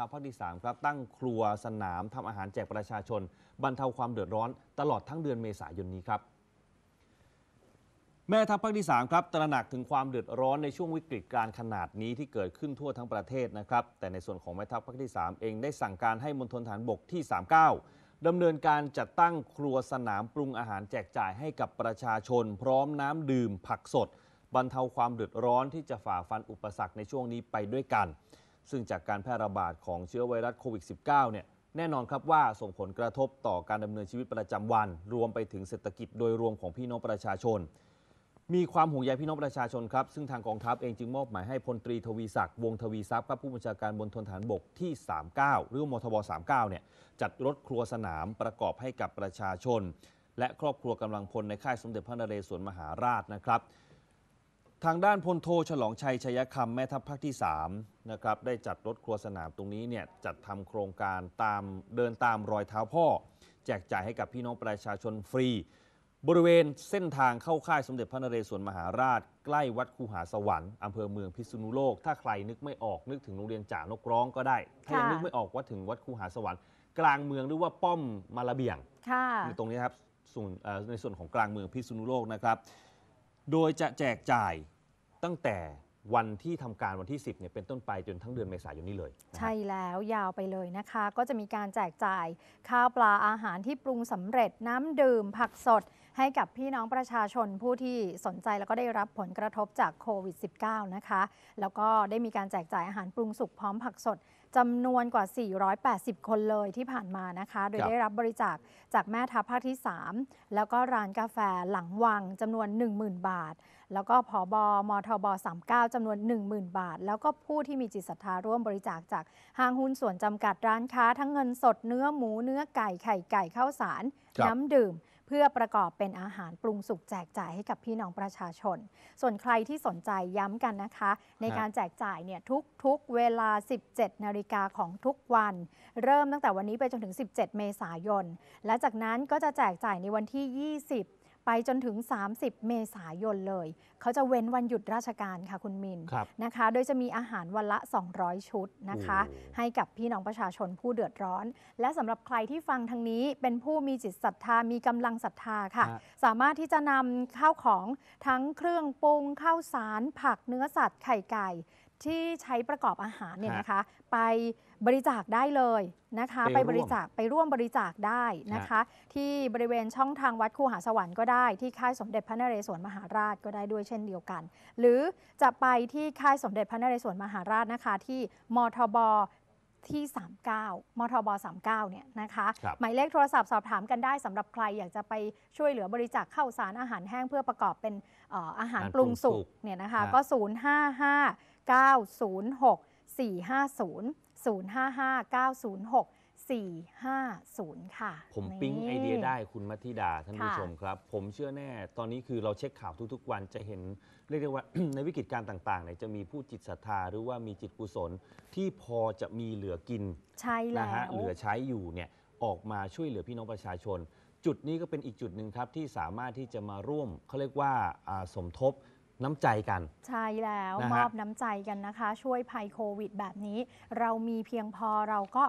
ครับภาคที่3ครับตั้งครัวสนามทำอาหารแจกประชาชนบรรเทาความเดือดร้อน ตลอดทั้งเดือนเมษายนนี้ครับ แม่ทัพภาคที่3ครับตระหนักถึงความเดือดร้อนในช่วงวิกฤตการขนาดนี้ที่เกิดขึ้นทั่วทั้งประเทศนะครับแต่ในส่วนของแม่ทัพภาคที่3เองได้สั่งการให้มณฑลฐานบกที่ 39 ดำเนินการจัดตั้งครัวสนามปรุงอาหารแจกจ่ายให้กับประชาชน พร้อมน้ำดื่มผักสด บรรเทาความเดือดร้อนที่จะฝ่าฟันอุปสรรคในช่วงนี้ไปด้วยกันซึ่งจากการแพร่ระบาดของเชื้อไวรัสโควิด -19 เนี่ย แน่นอนครับว่าส่งผลกระทบต่อการดำเนินชีวิตประจำวัน รวมไปถึงเศรษฐกิจโดยรวมของพี่น้องประชาชน มีความห่วงใยพี่น้องประชาชนครับ ซึ่งทางกองทัพเองจึงมอบหมายให้พลตรีทวีศักดิ์วงทวีทรัพย์ครับผู้บัญชาการบนทนฐานบกที่ 39 หรือมทบ39 เนี่ยจัดรถครัวสนามประกอบให้กับประชาชน และครอบครัวกำลังพลในค่ายสมเด็จพระนเรศวรมหาราชนะครับทางด้านพลโทฉลองชัยชยคำแม่ทัพภาคที่3นะครับได้จัดรถครัวสนามตรงนี้เนี่ยจัดทำโครงการตามเดินตามรอยเท้าพ่อ แจกจ่ายให้กับพี่น้องประชาชนฟรี บริเวณเส้นทางเข้าค่ายสมเด็จพระนเรศวรมหาราชใกล้วัดคูหาสวรรค์อำเภอเมืองพิษณุโลก ถ้าใครนึกไม่ออกนึกถึงโรงเรียนจ่านกร้องก็ได้ ถ้ายังนึกไม่ออกว่าถึงวัดคูหาสวรรค์ กลางเมืองหรือว่าป้อมมาระเบียงในตรงนี้ครับในส่วนของกลางเมืองพิษณุโลกนะครับโดยจะแจกจ่ายตั้งแต่วันที่ทำการวันที่ 10เนี่ยเป็นต้นไปจนทั้งเดือนเมษายนนี้เลย ใช่แล้วยาวไปเลยนะคะ ก็จะมีการแจกจ่ายข้าวปลาอาหารที่ปรุงสำเร็จน้ำดื่ม ผักสดให้กับพี่น้องประชาชนผู้ที่สนใจแล้วก็ได้รับผลกระทบจากโควิด -19 นะคะ แล้วก็ได้มีการแจกจ่ายอาหารปรุงสุกพร้อมผักสดจำนวนกว่า 480 คนเลยที่ผ่านมานะคะ โดยได้รับบริจาคจากแม่ทัพภาคที่ 3 แล้วก็ร้านกาแฟหลังวังจำนวน 10,000 บาท แล้วก็ผอบอมทบ 39 จำนวน 10,000 บาท แล้วก็ผู้ที่มีจิตศรัทธาร่วมบริจาคจากห้างหุ้นส่วนจำกัดร้านค้าทั้งเงินสดเนื้อหมูเนื้อไก่ไข่ไก่ข้าวสารน้ำดื่มพื่อประกอบเป็นอาหารปรุงสุกแจกจ่ายให้กับพี่น้องประชาชน ส่วนใครที่สนใจย้ำกันนะคะ ในการแจกจ่ายเนี่ยทุกทุกเวลา 17นาฬิกาของทุกวัน เริ่มตั้งแต่วันนี้ไปจนถึง 17 เมษายน และจากนั้นก็จะแจกจ่ายในวันที่ 20ไปจนถึง 30 เมษายน เลย เขาจะเว้นวันหยุดราชการค่ะคุณมินนะคะ โดยจะมีอาหารวันละ 200 ชุดนะคะ ให้กับพี่น้องประชาชนผู้เดือดร้อน และสำหรับใครที่ฟังทางนี้ เป็นผู้มีจิตศรัทธา มีกำลังศรัทธาค่ะ สามารถที่จะนำข้าวของทั้งเครื่องปรุงข้าวสารผักเนื้อสัตว์ไข่ไก่ที่ใช้ประกอบอาหารเนี่ยนะคะไปบริจาคได้เลยนะคะไปไปบริจาคไปร่วมบริจาคได้นะคะ ที่บริเวณช่องทางวัดคูหาสวรรค์ก็ได้ที่ค่ายสมเด็จพระนเรศวรมหาราชก็ได้ด้วยเช่นเดียวกัน หรือจะไปที่ค่ายสมเด็จพระนเรศวรมหาราชนะคะ ที่มทบที่ 39มทบ39 เนี่ยนะคะคหมายเลขโทรศัพท์สอบถามกันได้สำหรับใครอยากจะไปช่วยเหลือบริจาคข้าวสารอาหารแห้งเพื่อประกอบเป็นอาหารปรุงสุกเนี่ยนะคะก็ 055 906 450 055 906 450 ค่ะ ผมปิ๊งไอเดียได้คุณมัธิดา ท่านผู้ชมครับ ผมเชื่อแน่ตอนนี้คือเราเช็คข่าวทุกๆวันจะเห็นเรียกได้ว่า ในวิกฤตการณ์ต่างๆเนี่ยจะมีผู้จิตศรัทธา หรือว่ามีจิตกุศลที่พอจะมีเหลือกินใช่แล้นะฮะวเหลือใช้อยู่เนี่ยออกมาช่วยเหลือพี่น้องประชาชน จุดนี้ก็เป็นอีกจุดหนึ่งครับ ที่สามารถที่จะมาร่วมเขาเรียกว่าสมทบน้ำใจกันใช่แล้วมอบน้ำใจกันนะคะ ช่วยภัยโควิด แบบนี้ เรามีเพียงพอเราก็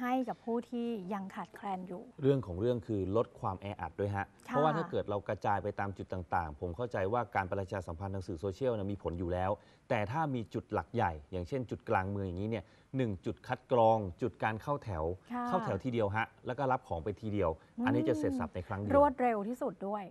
ให้กับผู้ที่ยังขาดแคลนอยู่ เรื่องของเรื่องคือลดความแออัดด้วยฮะเพราะว่าถ้าเกิดเรากระจายไปตามจุดต่างๆ ผมเข้าใจว่าการประชาสัมพันธ์ทางสื่อโซเชียลมีผลอยู่แล้ว แต่ถ้ามีจุดหลักใหญ่ อย่างเช่นจุดกลางเมืองอย่างนี้เนี่ยหนึ่งจุดคัดกรอง จุดการเข้าแถวเข้าแถวทีเดียวฮะแล้วก็รับของไปทีเดียว อันนี้จะเสร็จสับในครั้งเดียวรวดเร็วที่สุดด้วย